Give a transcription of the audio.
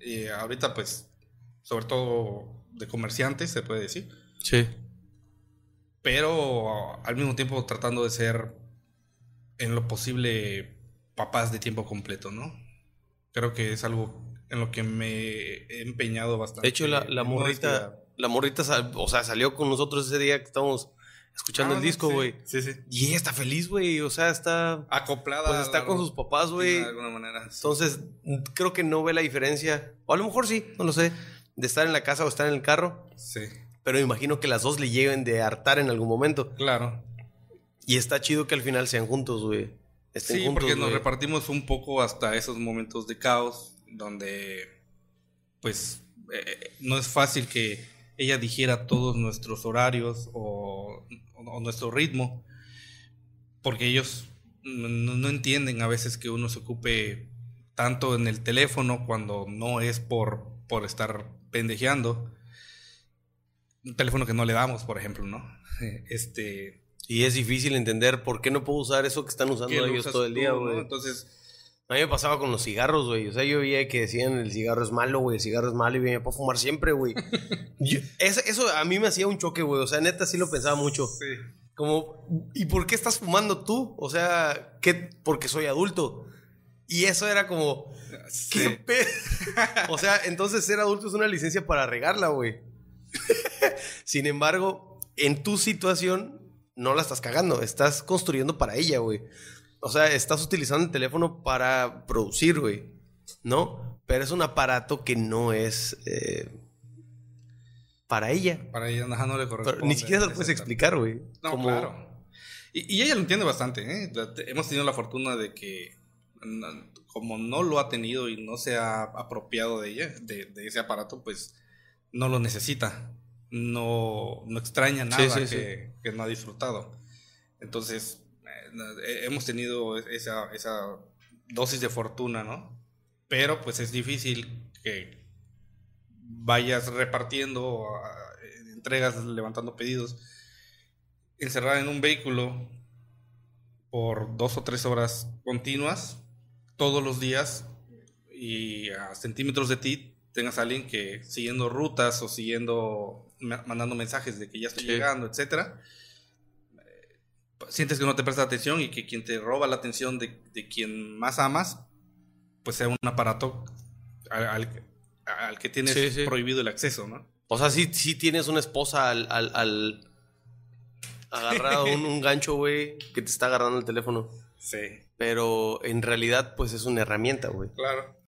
eh, ahorita pues, sobre todo de comerciantes, se puede decir. Sí. Pero al mismo tiempo tratando de ser en lo posible papás de tiempo completo, ¿no? Creo que es algo en lo que me he empeñado bastante. De hecho, la, la morrita, la morrita, o sea, salió con nosotros ese día que estábamos escuchando el ah, disco, güey. Sí, sí, Y ella está feliz, güey. O sea, está. Acoplada. Pues está con sus papás, güey. De alguna manera. Entonces, creo que no ve la diferencia. O a lo mejor sí, no lo sé. De estar en la casa o estar en el carro. Sí. Pero me imagino que las dos le lleven de hartar en algún momento. Claro. Y está chido que al final sean juntos, güey. sí, juntos, porque nos repartimos un poco hasta esos momentos de caos donde, pues, eh, eh, no es fácil que ella dijera todos nuestros horarios o, nuestro ritmo, porque ellos no, entienden a veces que uno se ocupe tanto en el teléfono cuando no es por, por estar pendejeando. Un teléfono que no le damos, por ejemplo, ¿no? Este, y es difícil entender por qué no puedo usar eso que están usando ellos todo el día, güey. Entonces, a mí me pasaba con los cigarros, güey. O sea, yo veía que decían el cigarro es malo, güey, el cigarro es malo y venía para fumar siempre, güey. eso, a mí me hacía un choque, güey. O sea, neta, sí lo pensaba mucho. Como, ¿y por qué estás fumando tú? O sea, ¿qué? Porque soy adulto. Y eso era como, ¿qué O sea, entonces ser adulto es una licencia para regarla, güey. Sin embargo, en tu situación no la estás cagando, estás construyendo para ella, güey o sea, estás utilizando el teléfono para producir, güey, ¿no? Pero es un aparato que no es eh, para ella. Para ella no le corresponde. ni siquiera se lo puedes explicar, güey. No, claro. Y, ella lo entiende bastante, ¿eh? Hemos tenido la fortuna de que como no lo ha tenido y no se ha apropiado de ella, de, ese aparato, pues no lo necesita. No, no extraña nada que, no ha disfrutado. Entonces, eh, hemos tenido esa, esa dosis de fortuna, ¿no? Pero pues es difícil que vayas repartiendo ah, entregas, levantando pedidos, Encerrar en un vehículo por dos o tres horas continuas, todos los días, y a centímetros de ti tengas a alguien que siguiendo rutas o siguiendo, mandando mensajes de que ya estoy llegando, etcétera sientes que no te presta atención y que quien te roba la atención de, quien más amas, pues sea un aparato al, que tienes prohibido el acceso, ¿no? O sea, sí, tienes una esposa al, al, agarrado un, un gancho, güey, que te está agarrando el teléfono. Sí. Pero en realidad, pues es una herramienta, güey. Claro.